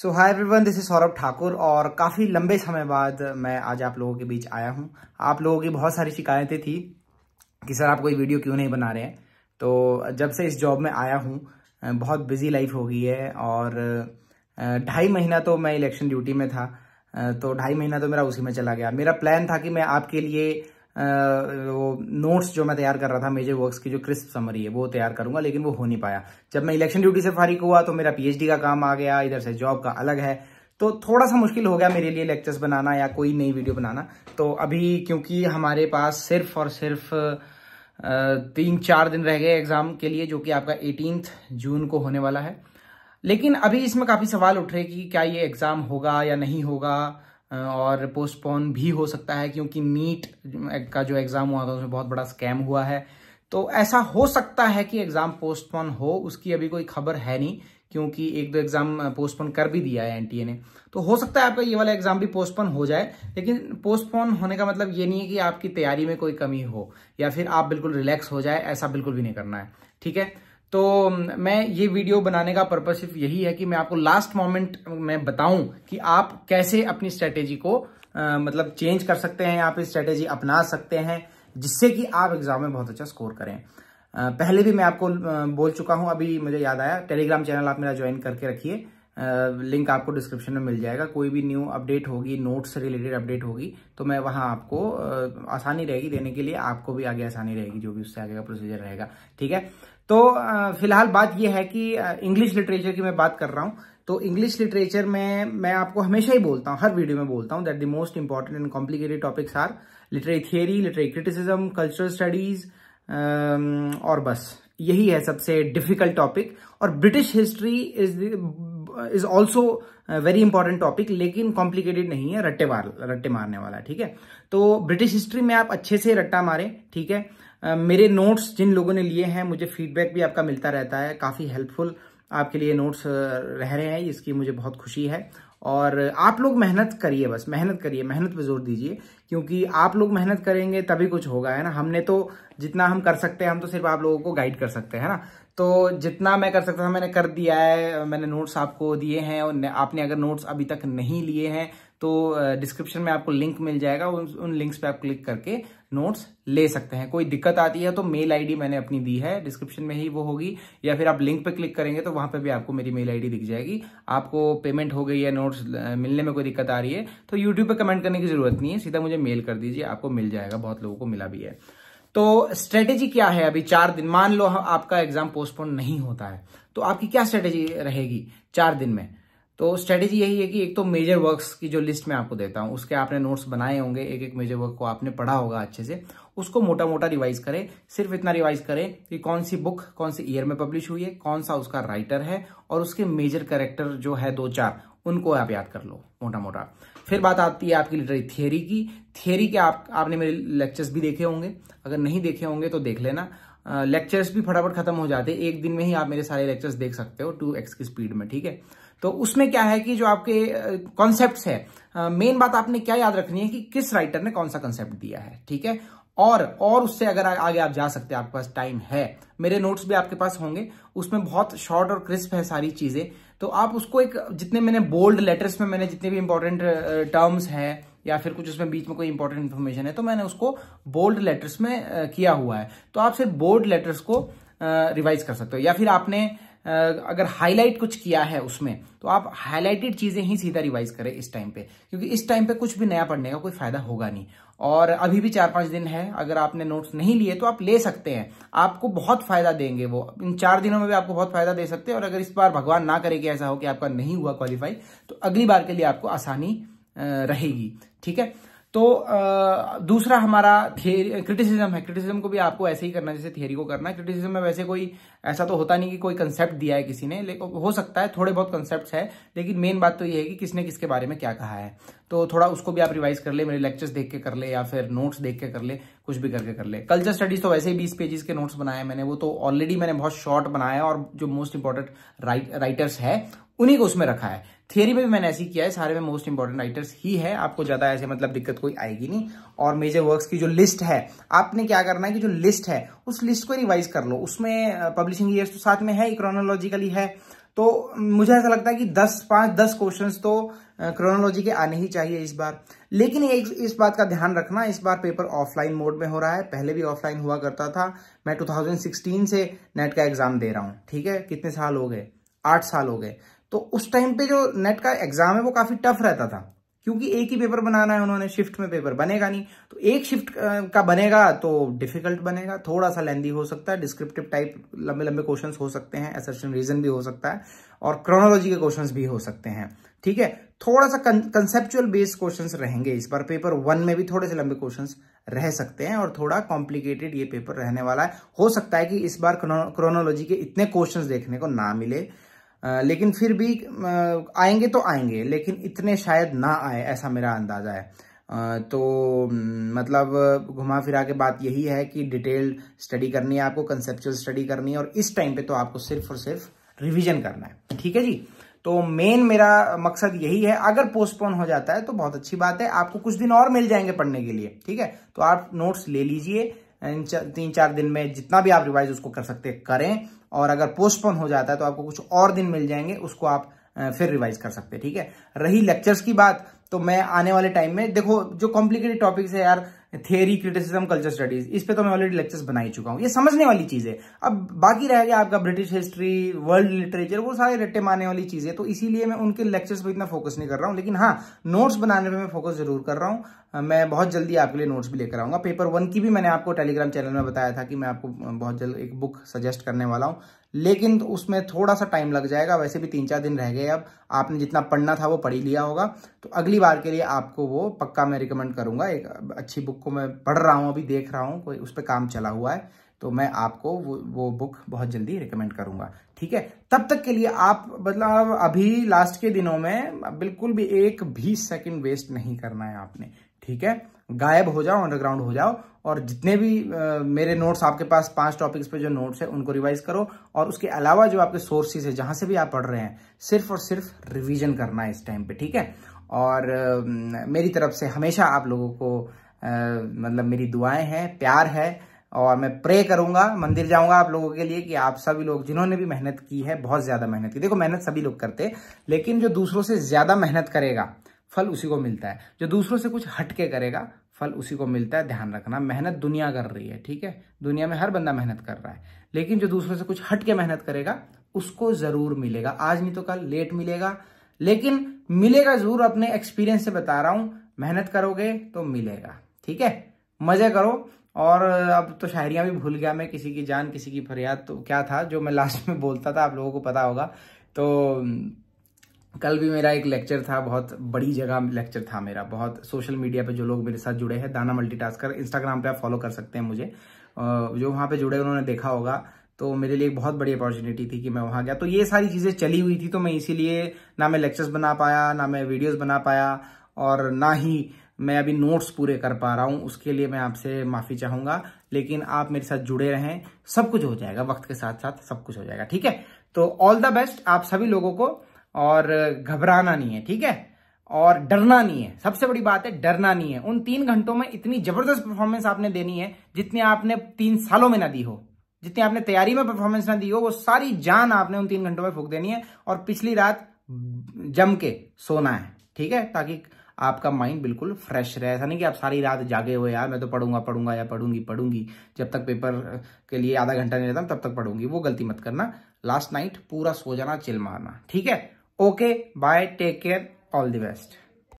so hi everyone this is Saurabh Thakur और काफ़ी लंबे समय बाद मैं आज आप लोगों के बीच आया हूँ आप लोगों की बहुत सारी शिकायतें थी कि सर आप कोई वीडियो क्यों नहीं बना रहे हैं तो जब से इस जॉब में आया हूँ बहुत बिजी लाइफ हो गई है और ढाई महीना तो मैं इलेक्शन ड्यूटी में था तो ढाई महीना तो मेरा उसी में चला गया मेरा प्लान था कि मैं आपके लिए वो नोट्स जो मैं तैयार कर रहा था मेजर वर्क्स की जो क्रिस्प समरी है वो तैयार करूंगा लेकिन वो हो नहीं पाया जब मैं इलेक्शन ड्यूटी से फारिक हुआ तो मेरा पीएचडी का काम आ गया इधर से जॉब का अलग है तो थोड़ा सा मुश्किल हो गया मेरे लिए लेक्चर्स बनाना या कोई नई वीडियो बनाना तो अभी क्योंकि हमारे पास सिर्फ और सिर्फ तीन चार दिन रह गए एग्ज़ाम के लिए जो कि आपका एटीनथ जून को होने वाला है लेकिन अभी इसमें काफ़ी सवाल उठ रहे कि क्या ये एग्ज़ाम होगा या नहीं होगा और पोस्टपोन भी हो सकता है क्योंकि नीट का जो एग्ज़ाम हुआ था उसमें बहुत बड़ा स्कैम हुआ है तो ऐसा हो सकता है कि एग्ज़ाम पोस्टपोन हो उसकी अभी कोई खबर है नहीं क्योंकि एक दो एग्ज़ाम पोस्टपोन कर भी दिया है एनटीए ने तो हो सकता है आपका ये वाला एग्ज़ाम भी पोस्टपोन हो जाए लेकिन पोस्टपोन होने का मतलब ये नहीं है कि आपकी तैयारी में कोई कमी हो या फिर आप बिल्कुल रिलैक्स हो जाए ऐसा बिल्कुल भी नहीं करना है ठीक है तो मैं ये वीडियो बनाने का पर्पज सिर्फ यही है कि मैं आपको लास्ट मोमेंट में बताऊं कि आप कैसे अपनी स्ट्रेटेजी को आ, मतलब चेंज कर सकते हैं आप स्ट्रेटेजी अपना सकते हैं जिससे कि आप एग्जाम में बहुत अच्छा स्कोर करें आ, पहले भी मैं आपको बोल चुका हूं अभी मुझे याद आया टेलीग्राम चैनल आप मेरा ज्वाइन करके रखिए लिंक आपको डिस्क्रिप्शन में मिल जाएगा कोई भी न्यू अपडेट होगी नोट्स से रिलेटेड अपडेट होगी तो मैं वहां आपको आसानी रहेगी देने के लिए आपको भी आगे आसानी रहेगी जो भी उससे आगे का प्रोसीजर रहेगा ठीक है तो फिलहाल बात यह है कि इंग्लिश लिटरेचर की मैं बात कर रहा हूं तो इंग्लिश लिटरेचर में मैं आपको हमेशा ही बोलता हूं हर वीडियो में बोलता हूं that the most important and complicated topics are literary theory literary criticism cultural studies और बस यही है सबसे डिफिकल्ट टॉपिक और British history is is also very important topic लेकिन कॉम्प्लिकेटेड नहीं है रट्टे रट्टे मारने वाला ठीक है तो ब्रिटिश हिस्ट्री में आप अच्छे से रट्टा मारें ठीक है मेरे नोट्स जिन लोगों ने लिए हैं मुझे फीडबैक भी आपका मिलता रहता है काफ़ी हेल्पफुल आपके लिए नोट्स रह रहे हैं इसकी मुझे बहुत खुशी है और आप लोग मेहनत करिए बस मेहनत करिए मेहनत पर जोर दीजिए क्योंकि आप लोग मेहनत करेंगे तभी कुछ होगा है ना हमने तो जितना हम कर सकते हैं हम तो सिर्फ आप लोगों को गाइड कर सकते हैं ना तो जितना मैं कर सकता था मैंने कर दिया है मैंने नोट्स आपको दिए हैं और आपने अगर नोट्स अभी तक नहीं लिए हैं तो डिस्क्रिप्शन में आपको लिंक मिल जाएगा उन उन लिंक्स पे आप क्लिक करके नोट्स ले सकते हैं कोई दिक्कत आती है तो मेल आईडी मैंने अपनी दी है डिस्क्रिप्शन में ही वो होगी या फिर आप लिंक पे क्लिक करेंगे तो वहां पे भी आपको मेरी मेल आईडी दिख जाएगी आपको पेमेंट हो गई है नोट्स मिलने में कोई दिक्कत आ रही है तो यूट्यूब पे कमेंट करने की जरूरत नहीं है सीधा मुझे मेल कर दीजिए आपको मिल जाएगा बहुत लोगों को मिला भी है तो स्ट्रेटेजी क्या है अभी चार दिन मान लो आपका एग्जाम पोस्टपोन नहीं होता है तो आपकी क्या स्ट्रेटेजी रहेगी चार दिन में तो स्ट्रेटेजी यही है कि एक तो मेजर वर्क्स की जो लिस्ट मैं आपको देता हूँ उसके आपने नोट्स बनाए होंगे एक एक मेजर वर्क को आपने पढ़ा होगा अच्छे से उसको मोटा मोटा रिवाइज करें सिर्फ इतना रिवाइज करें कि कौन सी बुक कौन से ईयर में पब्लिश हुई है कौन सा उसका राइटर है और उसके मेजर करेक्टर जो है दो चार उनको आप याद कर लो मोटा मोटा फिर बात आती है आपकी लिटरेरी थियरी की थियरी के आप आपने मेरे लेक्चर्स भी देखे होंगे अगर नहीं देखे होंगे तो देख लेना लेक्चर्स भी फटाफट खत्म हो जाते हैं एक दिन में ही आप मेरे सारे लेक्चर्स देख सकते हो टू एक्स की स्पीड में ठीक है तो उसमें क्या है कि जो आपके कॉन्सेप्ट है मेन बात आपने क्या याद रखनी है कि किस राइटर ने कौन सा कंसेप्ट दिया है ठीक है और और उससे अगर आ, आगे आप जा सकते हैं आपके पास टाइम है मेरे नोट्स भी आपके पास होंगे उसमें बहुत शॉर्ट और क्रिस्प है सारी चीजें तो आप उसको एक जितने मैंने बोल्ड लेटर्स में मैंने जितने भी इंपॉर्टेंट टर्म्स हैं या फिर कुछ उसमें बीच में कोई इंपॉर्टेंट इन्फॉर्मेशन है तो मैंने उसको बोल्ड लेटर्स में किया हुआ है तो आप सिर्फ बोल्ड लेटर्स को रिवाइज कर सकते हो या फिर आपने अगर हाईलाइट कुछ किया है उसमें तो आप हाईलाइटेड चीजें ही सीधा रिवाइज करें इस टाइम पे क्योंकि इस टाइम पे कुछ भी नया पढ़ने का कोई फायदा होगा नहीं और अभी भी चार पांच दिन है अगर आपने नोट्स नहीं लिए तो आप ले सकते हैं आपको बहुत फायदा देंगे वो इन चार दिनों में भी आपको बहुत फायदा दे सकते हैं और अगर इस बार भगवान ना करे कि ऐसा हो कि आपका नहीं हुआ क्वालिफाई तो अगली बार के लिए आपको आसानी रहेगी ठीक है तो दूसरा हमारा क्रिटिसिज्म है क्रिटिसिज्म को भी आपको ऐसे ही करना जैसे थियरी को करना क्रिटिसिज्म में वैसे कोई ऐसा तो होता नहीं कि कोई कंसेप्ट दिया है किसी ने लेकिन हो सकता है थोड़े बहुत कंसेप्ट है लेकिन मेन बात तो ये है कि किसने किसके बारे में क्या कहा है तो थोड़ा उसको भी आप रिवाइज कर ले मेरे लेक्चर्स देख के कर ले या फिर नोट्स देख के कर ले कुछ भी करके कर ले कल्चर स्टडीज तो वैसे ही बीस पेजेस के नोट्स बनाए मैंने वो तो ऑलरेडी मैंने बहुत शॉर्ट बनाया और जो मोस्ट इंपॉर्टेंट राइटर्स है उन्हीं को उसमें रखा है थियरी में भी मैंने ऐसी किया है सारे में मोस्ट इंपॉर्टेंट राइटर्स ही है आपको ज्यादा ऐसे मतलब दिक्कत कोई आएगी नहीं और मेजर वर्क्स की जो लिस्ट है आपने क्या करना है कि जो लिस्ट है उस लिस्ट को रिवाइज कर लो उसमें पब्लिशिंग ईयर्स तो साथ में है क्रोनोलॉजिकली है तो मुझे ऐसा लगता है कि दस पांच दस क्वेश्चन तो क्रोनोलॉजी के आने ही चाहिए इस बार लेकिन एक इस बात का ध्यान रखना इस बार पेपर ऑफलाइन मोड में हो रहा है पहले भी ऑफलाइन हुआ करता था मैं 2016 से नेट का एग्जाम दे रहा हूं ठीक है कितने साल हो गए आठ साल हो गए तो उस टाइम पे जो नेट का एग्जाम है वो काफी टफ रहता था क्योंकि एक ही पेपर बनाना है उन्होंने शिफ्ट में पेपर बनेगा नहीं तो एक शिफ्ट का बनेगा तो डिफिकल्ट बनेगा थोड़ा सा लेंदी हो सकता है डिस्क्रिप्टिव टाइप लंबे लंबे क्वेश्चंस हो सकते हैं एसर्शन रीजन भी हो सकता है और क्रोनोलॉजी के क्वेश्चंस भी हो सकते हैं ठीक है थोड़ा सा कंसेप्चुअल बेस्ड क्वेश्चन रहेंगे इस बार पेपर वन में भी थोड़े से लंबे क्वेश्चन रह सकते हैं और थोड़ा कॉम्प्लिकेटेड ये पेपर रहने वाला है हो सकता है कि इस बार क्रोनोलॉजी के इतने क्वेश्चन देखने को ना मिले लेकिन फिर भी आएंगे तो आएंगे लेकिन इतने शायद ना आए ऐसा मेरा अंदाज़ा है तो मतलब घुमा फिरा के बात यही है कि डिटेल स्टडी करनी है आपको कंसेप्चुअल स्टडी करनी है और इस टाइम पे तो आपको सिर्फ और सिर्फ रिवीजन करना है ठीक है जी तो मेन मेरा मकसद यही है अगर पोस्टपोन हो जाता है तो बहुत अच्छी बात है आपको कुछ दिन और मिल जाएंगे पढ़ने के लिए ठीक है तो आप नोट्स ले लीजिए तीन चार दिन में जितना भी आप रिवाइज उसको कर सकते करें और अगर पोस्टपोन हो जाता है तो आपको कुछ और दिन मिल जाएंगे उसको आप फिर रिवाइज कर सकते हैं ठीक है रही लेक्चर्स की बात तो मैं आने वाले टाइम में देखो जो कॉम्प्लिकेटेड टॉपिक्स है यार थियरी क्रिटिसिज्म कल्चर स्टडीज इस पे तो मैं ऑलरेडी लेक्चर्स बना ही चुका हूँ ये समझने वाली चीज है अब बाकी रह गया आपका ब्रिटिश हिस्ट्री वर्ल्ड लिटरेचर वो सारे रट्टे मारने वाली चीजें तो इसीलिए मैं उनके लेक्चर्स पर इतना फोकस नहीं कर रहा हूँ लेकिन हाँ नोट्स बनाने पर मैं फोकस जरूर कर रहा हूँ मैं बहुत जल्दी आपके लिए नोट्स भी लेकर आऊंगा पेपर वन की भी मैंने आपको टेलीग्राम चैनल में बताया था कि मैं आपको बहुत जल्द एक बुक सजेस्ट करने वाला हूँ लेकिन उसमें थोड़ा सा टाइम लग जाएगा वैसे भी तीन चार दिन रह गए अब आपने जितना पढ़ना था वो पढ़ ही लिया होगा तो अगली बार के लिए आपको वो पक्का मैं रिकमेंड करूंगा एक अच्छी बुक को मैं पढ़ रहा हूँ अभी देख रहा हूँ कोई उस पर काम चला हुआ है तो मैं आपको वो, वो बुक बहुत जल्दी रिकमेंड करूँगा ठीक है तब तक के लिए आप मतलब अभी लास्ट के दिनों में बिल्कुल भी एक भी सेकंड वेस्ट नहीं करना है आपने ठीक है गायब हो जाओ अंडरग्राउंड हो जाओ और जितने भी आ, मेरे नोट्स आपके पास पांच टॉपिक्स पे जो नोट्स है उनको रिवाइज करो और उसके अलावा जो आपके सोर्सेज है जहां से भी आप पढ़ रहे हैं सिर्फ और सिर्फ रिविजन करना है इस टाइम पे ठीक है और आ, मेरी तरफ से हमेशा आप लोगों को आ, मतलब मेरी दुआएं हैं प्यार है और मैं प्रे करूंगा मंदिर जाऊंगा आप लोगों के लिए कि आप सभी लोग जिन्होंने भी मेहनत की है बहुत ज्यादा मेहनत की देखो मेहनत सभी लोग करते लेकिन जो दूसरों से ज्यादा मेहनत करेगा फल उसी को मिलता है जो दूसरों से कुछ हटके करेगा फल उसी को मिलता है ध्यान रखना मेहनत दुनिया कर रही है ठीक है दुनिया में हर बंदा मेहनत कर रहा है लेकिन जो दूसरों से कुछ हटके मेहनत करेगा उसको जरूर मिलेगा आज नहीं तो कल लेट मिलेगा लेकिन मिलेगा जरूर अपने एक्सपीरियंस से बता रहा हूं मेहनत करोगे तो मिलेगा ठीक है मजे करो और अब तो शायरियाँ भी भूल गया मैं किसी की जान किसी की फरियाद तो क्या था जो मैं लास्ट में बोलता था आप लोगों को पता होगा तो कल भी मेरा एक लेक्चर था बहुत बड़ी जगह लेक्चर था मेरा बहुत सोशल मीडिया पे जो लोग मेरे साथ जुड़े हैं दाना मल्टीटास्कर इंस्टाग्राम पे आप फॉलो कर सकते हैं मुझे जो वहाँ पे जुड़े उन्होंने देखा होगा तो मेरे लिए एक बहुत बड़ी अपॉर्चुनिटी थी कि मैं वहाँ गया तो ये सारी चीज़ें चली हुई थी तो मैं इसीलिए ना मैं लेक्चर्स बना पाया ना मैं वीडियोज़ बना पाया और ना ही मैं अभी नोट्स पूरे कर पा रहा हूँ उसके लिए मैं आपसे माफ़ी चाहूंगा लेकिन आप मेरे साथ जुड़े रहें सब कुछ हो जाएगा वक्त के साथ साथ सब कुछ हो जाएगा ठीक है तो ऑल द बेस्ट आप सभी लोगों को और घबराना नहीं है ठीक है और डरना नहीं है सबसे बड़ी बात है डरना नहीं है उन तीन घंटों में इतनी जबरदस्त परफॉर्मेंस आपने देनी है जितनी आपने तीन सालों में ना दी हो जितनी आपने तैयारी में परफॉर्मेंस ना दी हो वो सारी जान आपने उन तीन घंटों में फूक देनी है और पिछली रात जम के सोना है ठीक है ताकि आपका माइंड बिल्कुल फ्रेश रहे ऐसा नहीं कि आप सारी रात जागे हुए यार मैं तो पढ़ूंगा पढ़ूंगा या पढ़ूंगी पढ़ूंगी जब तक पेपर के लिए आधा घंटा नहीं रहता तब तक पढ़ूंगी वो गलती मत करना लास्ट नाइट पूरा सो जाना चिल मारना ठीक है okay bye take care all the best